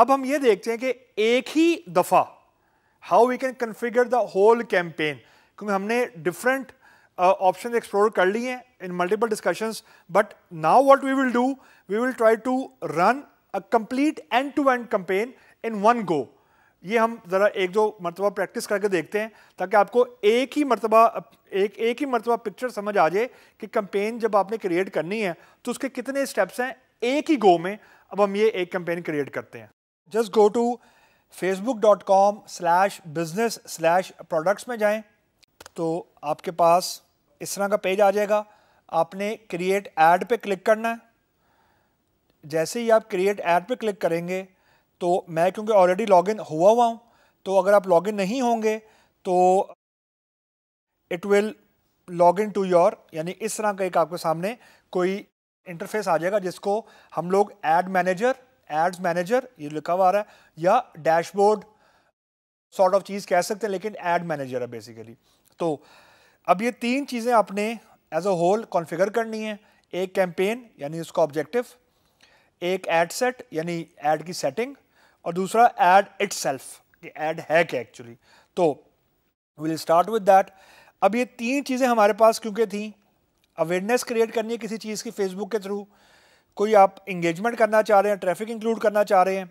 अब हम ये देखते हैं कि एक ही दफ़ा how we can configure the whole campaign क्योंकि हमने डिफरेंट ऑप्शन एक्सप्लोर कर लिए हैं in multiple discussions but now what we will do we will try to run a complete end to end campaign in one go ये हम ज़रा एक दो मरतबा प्रैक्टिस करके देखते हैं ताकि आपको एक ही मरतबा एक एक ही मरतबा पिक्चर समझ आ जाए कि कंपेन जब आपने क्रिएट करनी है तो उसके कितने स्टेप्स हैं एक ही गो में अब हम ये एक कंपेन क्रिएट करते हैं just go to Facebook dot com slash business slash products में जाएं तो आपके पास इस तरह का पेज आ जाएगा आपने क्रिएट ऐड पे क्लिक करना है जैसे ही आप क्रिएट ऐड पे क्लिक करेंगे तो मैं क्योंकि ऑलरेडी लॉगिन हुआ हुआ हूँ तो अगर आप लॉगिन नहीं होंगे तो it will log in to your यानी इस तरह का एक आपके सामने कोई इंटरफेस आ जाएगा जिसको हम लोग एड मैनेजर एड्स मैनेजर ये लिखा हुआ रहा है या डैशबोर्ड सॉर्ट ऑफ चीज़ कह सकते हैं लेकिन एड मैनेजर है बेसिकली तो अब ये तीन चीज़ें आपने एज अ होल कॉन्फ़िगर करनी है एक कैंपेन यानी उसका ऑब्जेक्टिव एक एड सेट यानी एड की सेटिंग और दूसरा एड इट सेल्फ कि एड है क्या एक्चुअली तो विल स्टार्ट विद दैट अब ये तीन चीज़ें हमारे पास क्योंकि थी अवेयरनेस क्रिएट करनी है किसी चीज़ की फेसबुक के थ्रू कोई आप इंगेजमेंट करना चाह रहे हैं ट्रैफिक इंक्लूड करना चाह रहे हैं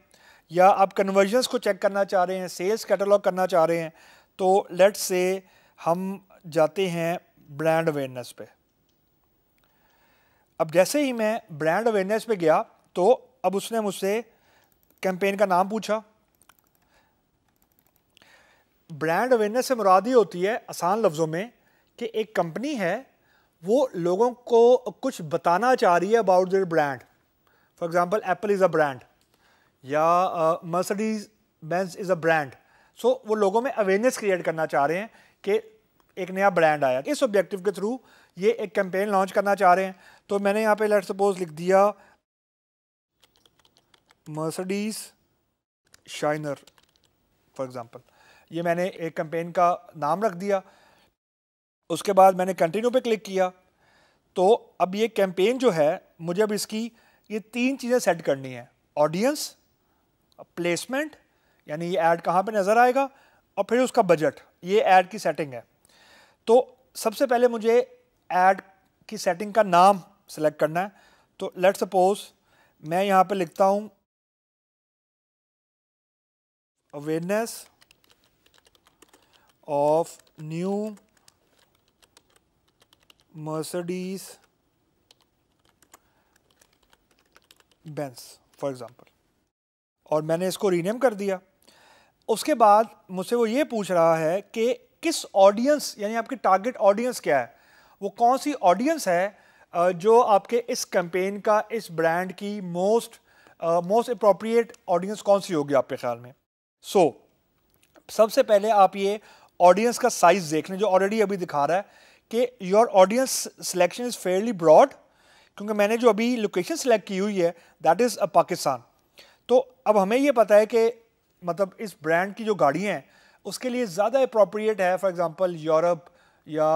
या आप कन्वर्जन्स को चेक करना चाह रहे हैं सेल्स कैटलॉग करना चाह रहे हैं तो लेट्स से हम जाते हैं ब्रांड अवेयरनेस पे अब जैसे ही मैं ब्रांड अवेयरनेस पे गया तो अब उसने मुझसे कैंपेन का नाम पूछा ब्रांड अवेयरनेस से मुरादी होती है आसान लफ्ज़ों में कि एक कंपनी है वो लोगों को कुछ बताना चाह रही है about their brand for example Apple is a brand या Mercedes Benz is a brand so वो लोगों में अवेयरनेस क्रिएट करना चाह रहे हैं कि एक नया ब्रांड आया इस ऑब्जेक्टिव के थ्रू ये एक कैंपेन लॉन्च करना चाह रहे हैं तो मैंने यहाँ पे लेट सपोज लिख दिया मर्सडीज शाइनर फॉर एग्ज़ाम्पल ये मैंने एक कैंपेन का नाम रख दिया उसके बाद मैंने कंटिन्यू पे क्लिक किया तो अब ये कैंपेन जो है मुझे अब इसकी ये तीन चीज़ें सेट करनी है ऑडियंस प्लेसमेंट यानी ये ऐड कहाँ पे नज़र आएगा और फिर उसका बजट ये ऐड की सेटिंग है तो सबसे पहले मुझे ऐड की सेटिंग का नाम सेलेक्ट करना है तो लेट सपोज मैं यहाँ पे लिखता हूँ awareness of new Mercedes Benz for example और मैंने इसको रीनेम कर दिया उसके बाद मुझसे वो ये पूछ रहा है कि किस ऑडियंस यानी आपकी टारगेट ऑडियंस क्या है वो कौन सी ऑडियंस है जो आपके इस कैंपेन का इस ब्रांड की मोस्ट मोस्ट अप्रोप्रिएट ऑडियंस कौन सी होगी आपके ख्याल में सो so, सबसे पहले आप ये ऑडियंस का साइज़ देख लें जो ऑलरेडी अभी दिखा रहा है कि your audience selection is fairly broad क्योंकि मैंने जो अभी लोकेशन सेलेक्ट की हुई है दैट इज़ पाकिस्तान तो अब हमें ये पता है कि मतलब इस ब्रांड की जो गाड़ियाँ हैं उसके लिए ज़्यादा अप्रोप्रिएट है फॉर एग्ज़ाम्पल यूरोप या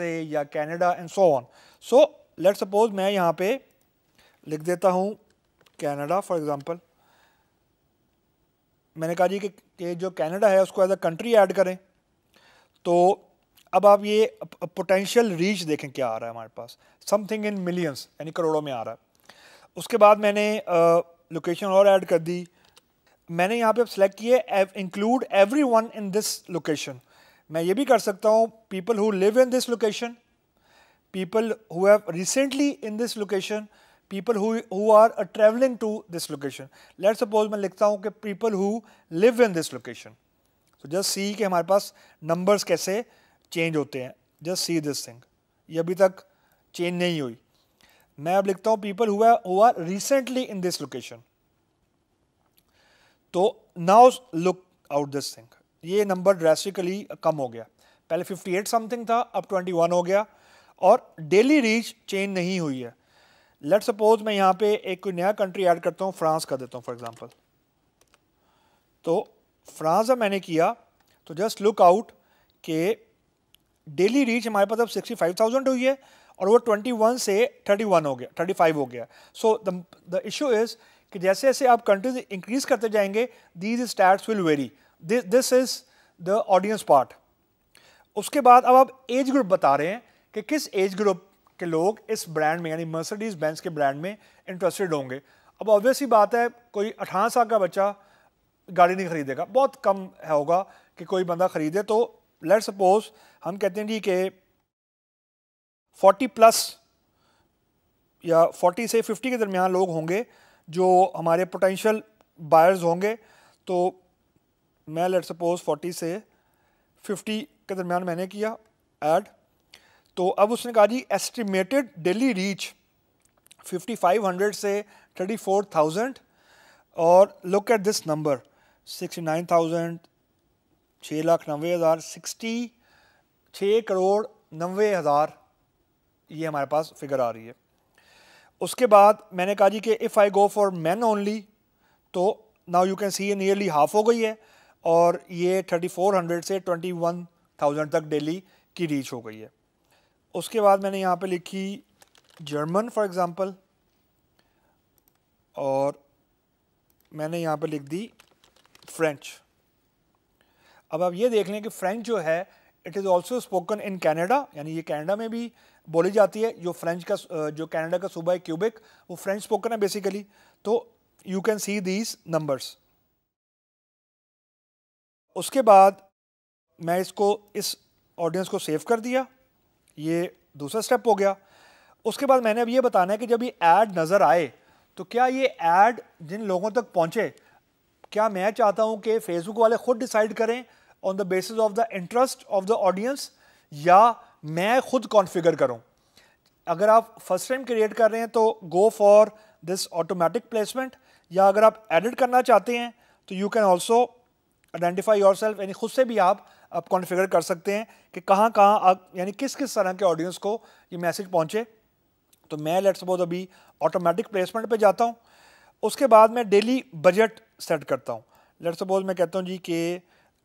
ए या Canada and so on so let suppose मैं यहाँ पे लिख देता हूँ कैनेडा फॉर एग्ज़ाम्पल मैंने कहा जी कि, कि जो कैनेडा है उसको एज अ कंट्री ऐड करें तो अब आप ये पोटेंशियल रीच देखें क्या आ रहा है हमारे पास समथिंग इन मिलियंस यानी करोड़ों में आ रहा है उसके बाद मैंने लोकेशन और ऐड कर दी मैंने यहाँ पे अब सेलेक्ट किए include every one in this location मैं ये भी कर सकता हूँ people who live in this location people who have recently in this location people who are travelling to this location let suppose मैं लिखता हूँ कि people who live in this location तो जस्ट सी के हमारे पास नंबर्स कैसे change होते हैं जस्ट सी दिस थिंग ये अभी तक चेंज नहीं हुई मैं अब लिखता हूँ पीपल हुआ हुआ रिसेंटली इन दिस लोकेशन तो now look out this thing ये नंबर ड्रेस्टिकली कम हो गया पहले 58 समथिंग था अब 21 हो गया और डेली रीच चेंज नहीं हुई है लेट सपोज मैं यहाँ पे एक कोई नया कंट्री ऐड करता हूँ फ्रांस का देता हूँ फॉर एग्जांपल तो फ्रांस अब मैंने किया तो जस्ट लुक आउट के डेली रीच हमारे पास अब 65,000 हुई है और वो 21 से 31 हो गया 35 हो गया सो द इशू इज़ कि जैसे जैसे आप कंट्रीज इंक्रीज करते जाएंगे these stats will vary this is the audience part उसके बाद अब आप एज ग्रुप बता रहे हैं कि किस एज ग्रुप के लोग इस ब्रांड में यानी मर्सडीज बैंस के ब्रांड में इंटरेस्टेड होंगे अब ऑब्वियस ही बात है कोई अठारह साल का बच्चा गाड़ी नहीं खरीदेगा बहुत कम होगा कि कोई बंदा खरीदे तो लेट सपोज हम कहते हैं जी कि 40 प्लस या 40 से 50 के दरमियान लोग होंगे जो हमारे पोटेंशियल बायर्स होंगे तो मैं लेट सपोज 40 से 50 के दरमियान मैंने किया ऐड तो अब उसने कहा जी एस्टिमेटेड डेली रीच 5500 से 34000 और लुक एट दिस नंबर 69000 छः लाख नब्बे हज़ार सिक्सटी छः करोड़ नब्बे हज़ार ये हमारे पास फिगर आ रही है उसके बाद मैंने कहा जी कि if I go for man only तो नाउ यू कैन सी ये नियरली हाफ हो गई है और ये थर्टी फोर हंड्रेड से ट्वेंटी वन थाउजेंड तक डेली की रीच हो गई है उसके बाद मैंने यहाँ पे लिखी जर्मन फॉर एग्ज़ाम्पल और मैंने यहाँ पे लिख दी फ्रेंच अब आप ये देख लें कि फ्रेंच जो है it is also spoken in Canada यानी ये कैनेडा में भी बोली जाती है जो फ्रेंच का जो कैनेडा का सूबा है क्यूबिक वो फ्रेंच स्पोकन है बेसिकली तो you can see these numbers उसके बाद मैं इसको इस ऑडियंस को सेव कर दिया ये दूसरा स्टेप हो गया उसके बाद मैंने अब ये बताना है कि जब ये ऐड नज़र आए तो क्या ये एड जिन लोगों तक पहुँचे क्या मैं चाहता हूं कि फेसबुक वाले खुद डिसाइड करें on the basis of the interest of the audience या मैं खुद कॉन्फ़िगर करूं अगर आप फर्स्ट टाइम क्रिएट कर रहे हैं तो go for this automatic placement या अगर आप एडिट करना चाहते हैं तो you can also identify yourself यानी खुद से भी आप आप कॉन्फ़िगर कर सकते हैं कि कहाँ कहाँ आप यानी किस किस तरह के ऑडियंस को ये मैसेज पहुँचे तो मैं लेट्स सपोज अभी ऑटोमेटिक प्लेसमेंट पे जाता हूँ उसके बाद मैं डेली बजट सेट करता हूँ लेट सपोज मैं कहता हूँ जी कि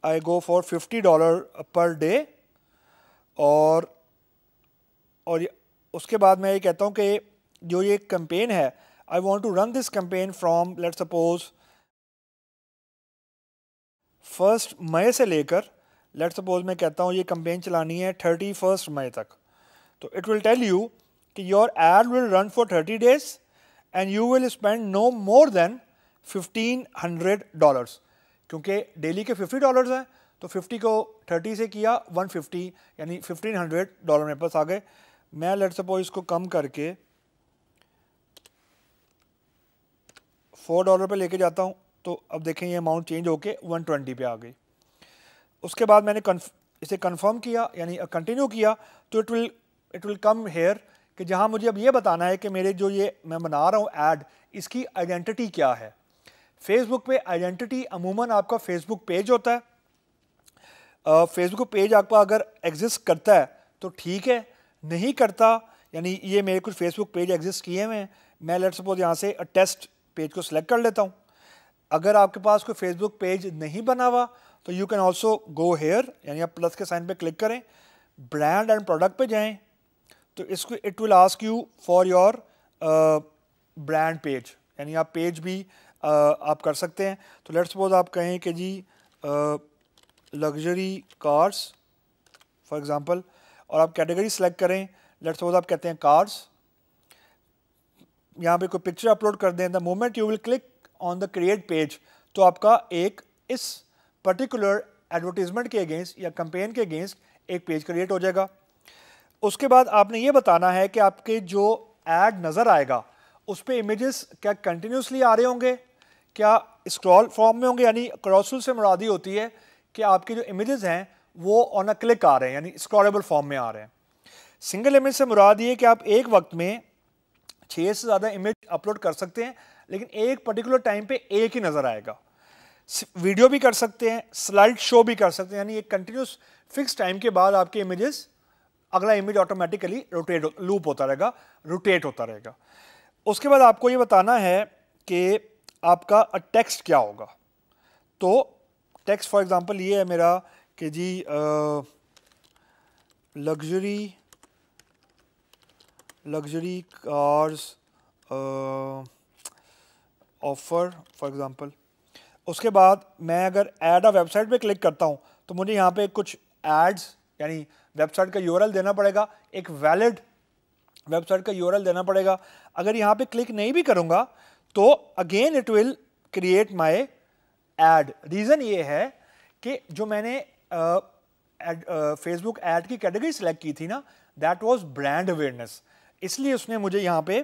I go for fifty dollar per day और और उसके बाद मैं ये कहता हूँ कि जो ये कंपेन है I want to run this campaign from let suppose first May से लेकर लेट सपोज मैं कहता हूँ ये कंपेन चलानी है थर्टी फर्स्ट मई तक तो इट विल टेल यू कि your ad will run for thirty days and you will spend no more than fifteen hundred dollars क्योंकि डेली के फिफ्टी डॉलर्स हैं तो फिफ्टी को थर्टी से किया वन फिफ्टी यानी फिफ्टीन हंड्रेड डॉलर मेरे पास आ गए मैं लेट सपोज इसको कम करके फोर डॉलर पे लेके जाता हूँ तो अब देखें ये अमाउंट चेंज होके वन ट्वेंटी पे आ गई उसके बाद मैंने कन्फ इसे कन्फर्म किया यानी कंटिन्यू किया तो it will it will come here कि जहाँ मुझे अब ये बताना है कि मेरे जो ये मैं बना रहा हूँ ऐड इसकी आइडेंटिटी क्या है फेसबुक पे आइडेंटिटी अमूमन आपका फेसबुक पेज होता है फेसबुक पेज आपका अगर एग्जिस्ट करता है तो ठीक है नहीं करता यानी ये मेरे कुछ फेसबुक पेज एग्जिस्ट किए हुए हैं मैं लेट सपोज यहाँ से टेस्ट पेज को सिलेक्ट कर लेता हूँ अगर आपके पास कोई फेसबुक पेज नहीं बना हुआ तो you can also go here यानी आप प्लस के साइन पे क्लिक करें ब्रांड एंड प्रोडक्ट पे जाएं तो इसको it will ask you for your brand page यानी आप पेज भी आप कर सकते हैं तो लेट्स सपोज आप कहें कि जी लग्जरी कार्स फॉर एग्ज़ाम्पल और आप कैटेगरी सेलेक्ट करें लेट्स सपोज आप कहते हैं कार्स यहाँ पे कोई पिक्चर अपलोड कर दें the moment you will click on the create page तो आपका एक इस पर्टिकुलर एडवर्टीजमेंट के अगेंस्ट या कंपेन के अगेंस्ट एक पेज क्रिएट हो जाएगा उसके बाद आपने ये बताना है कि आपके जो एड नज़र आएगा उस पर इमेजेस क्या कंटिन्यूसली आ रहे होंगे क्या स्क्रॉल फॉर्म में होंगे यानी क्रॉसुल से मुरादी होती है कि आपके जो इमेजेस हैं वो ऑन अ क्लिक आ रहे हैं यानी स्क्रॉलेबल फॉर्म में आ रहे हैं सिंगल इमेज से मुराद ये कि आप एक वक्त में छः से ज़्यादा इमेज अपलोड कर सकते हैं लेकिन एक पर्टिकुलर टाइम पे एक ही नज़र आएगा वीडियो भी कर सकते हैं स्लाइड शो भी कर सकते हैं यानी एक कंटिन्यूस फिक्स टाइम के बाद आपके इमेजेस अगला इमेज ऑटोमेटिकली रोटेट लूप होता रहेगा रोटेट होता रहेगा उसके बाद आपको ये बताना है कि आपका टेक्स्ट क्या होगा तो टेक्स्ट फॉर एग्जांपल ये है मेरा कि जी luxury luxury cars offer for example उसके बाद मैं अगर ऐड आ वेबसाइट पे क्लिक करता हूँ तो मुझे यहाँ पे कुछ एड्स यानी वेबसाइट का यूआरएल देना पड़ेगा एक वैलिड वेबसाइट का यूआरएल देना पड़ेगा अगर यहाँ पे क्लिक नहीं भी करूँगा तो again it will create my ad reason ये है कि जो मैंने फेसबुक uh, एड uh, की कैटेगरी सेलेक्ट की थी ना दैट वाज ब्रांड अवेयरनेस इसलिए उसने मुझे यहाँ पे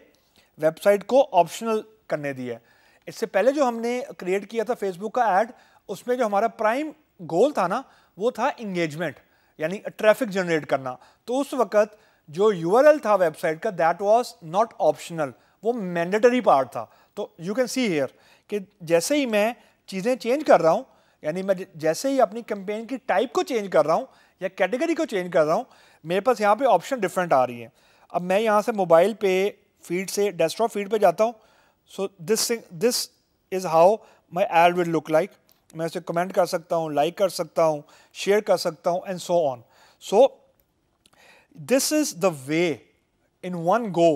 वेबसाइट को ऑप्शनल करने दिया है इससे पहले जो हमने क्रिएट किया था फेसबुक का एड उसमें जो हमारा प्राइम गोल था ना वो था इंगेजमेंट यानी ट्रैफिक जनरेट करना तो उस वक्त जो यू था वेबसाइट का दैट वॉज नॉट ऑप्शनल वो मैंडेटरी पार्ट था तो यू कैन सी हेयर कि जैसे ही मैं चीज़ें चेंज कर रहा हूँ यानी मैं जैसे ही अपनी कैंपेन की टाइप को चेंज कर रहा हूँ या कैटेगरी को चेंज कर रहा हूँ मेरे पास यहाँ पे ऑप्शन डिफरेंट आ रही है अब मैं यहाँ से मोबाइल पे फीड से डेस्कटॉप फीड पे जाता हूँ so this this is how my ad will look like मैं उसे कमेंट कर सकता हूँ लाइक कर सकता हूँ शेयर कर सकता हूँ and so on so this is the way in one go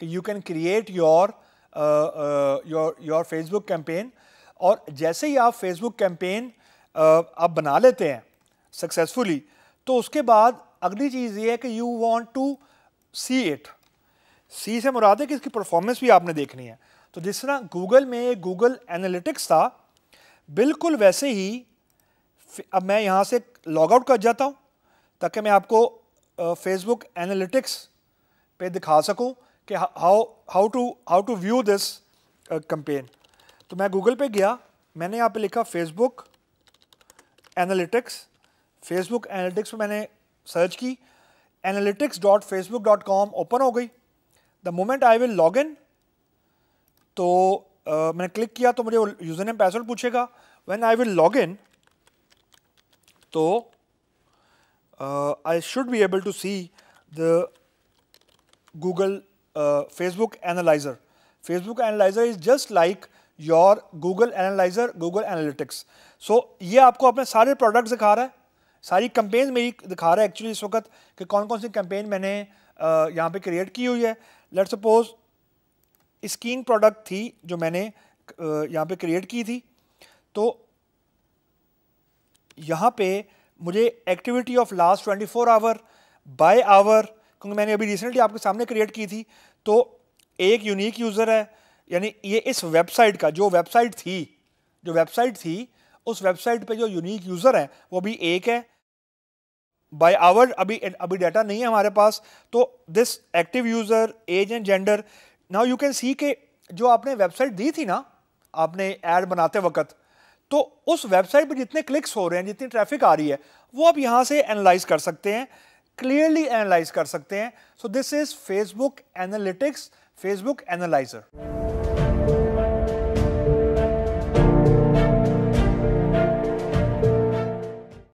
कि you can create your your your Facebook campaign और जैसे ही आप फेसबुक कैंपेन आप बना लेते हैं सक्सेसफुली तो उसके बाद अगली चीज़ ये है कि you want to see it see से मुराद है कि इसकी परफॉर्मेंस भी आपने देखनी है तो जिस तरह गूगल में गूगल एनालिटिक्स था बिल्कुल वैसे ही अब मैं यहाँ से लॉग आउट कर जाता हूँ ताकि मैं आपको फेसबुक एनालिटिक्स पे दिखा सकूँ कि how how to how to view this campaign तो मैं गूगल पे गया मैंने यहाँ पे लिखा फेसबुक एनालिटिक्स फेसबुक एनालिटिक्स में मैंने सर्च की analytics dot Facebook dot com open हो गई the moment I will log in तो uh, मैंने क्लिक किया तो मुझे वो यूज़र नेम पासवर्ड पूछेगा when I will log in तो I should be able to see the Google Facebook analyser Facebook analyser is just like your Google analyser Google analytics so ये आपको अपने सारे प्रोडक्ट्स दिखा रहा है सारी कंपेन मेरी दिखा रहा है एक्चुअली इस वक्त कि कौन कौन सी कंपेन मैंने यहाँ पे क्रिएट की हुई है लेट सपोज स्कीन प्रोडक्ट थी जो मैंने यहाँ पे क्रिएट की थी तो यहाँ पे मुझे activity of last 24 hour by hour क्योंकि मैंने अभी रिसेंटली आपके सामने क्रिएट की थी तो एक यूनिक यूज़र है यानी ये इस वेबसाइट का जो वेबसाइट थी जो वेबसाइट थी उस वेबसाइट पे जो यूनिक यूज़र है वो भी एक है बाय आवर अभी अभी डाटा नहीं है हमारे पास तो this active user age and gender now you can see के जो आपने वेबसाइट दी थी ना आपने एड बनाते वक्त तो उस वेबसाइट पर जितने क्लिक्स हो रहे हैं जितनी ट्रैफिक आ रही है वो आप यहाँ से एनालाइज कर सकते हैं क्लियरली एनालाइज कर सकते हैं so this is Facebook analytics Facebook analyser